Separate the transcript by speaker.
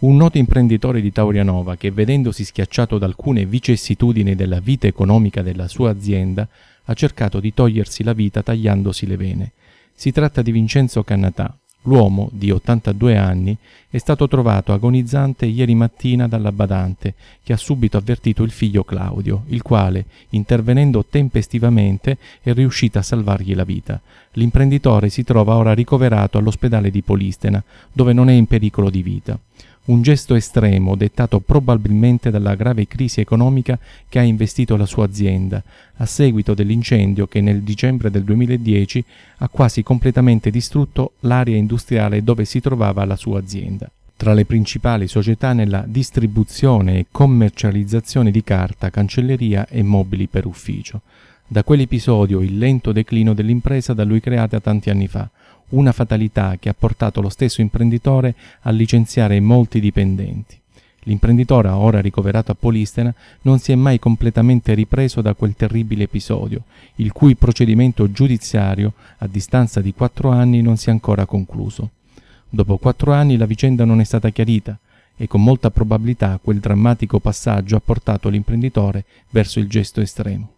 Speaker 1: Un noto imprenditore di Taurianova che vedendosi schiacciato da alcune vicissitudini della vita economica della sua azienda ha cercato di togliersi la vita tagliandosi le vene. Si tratta di Vincenzo Cannatà. L'uomo, di 82 anni, è stato trovato agonizzante ieri mattina dalla badante, che ha subito avvertito il figlio Claudio, il quale, intervenendo tempestivamente, è riuscito a salvargli la vita. L'imprenditore si trova ora ricoverato all'ospedale di Polistena, dove non è in pericolo di vita un gesto estremo dettato probabilmente dalla grave crisi economica che ha investito la sua azienda, a seguito dell'incendio che nel dicembre del 2010 ha quasi completamente distrutto l'area industriale dove si trovava la sua azienda tra le principali società nella distribuzione e commercializzazione di carta, cancelleria e mobili per ufficio. Da quell'episodio il lento declino dell'impresa da lui creata tanti anni fa, una fatalità che ha portato lo stesso imprenditore a licenziare molti dipendenti. L'imprenditore, ora ricoverato a Polistena, non si è mai completamente ripreso da quel terribile episodio, il cui procedimento giudiziario, a distanza di quattro anni, non si è ancora concluso. Dopo quattro anni la vicenda non è stata chiarita e con molta probabilità quel drammatico passaggio ha portato l'imprenditore verso il gesto estremo.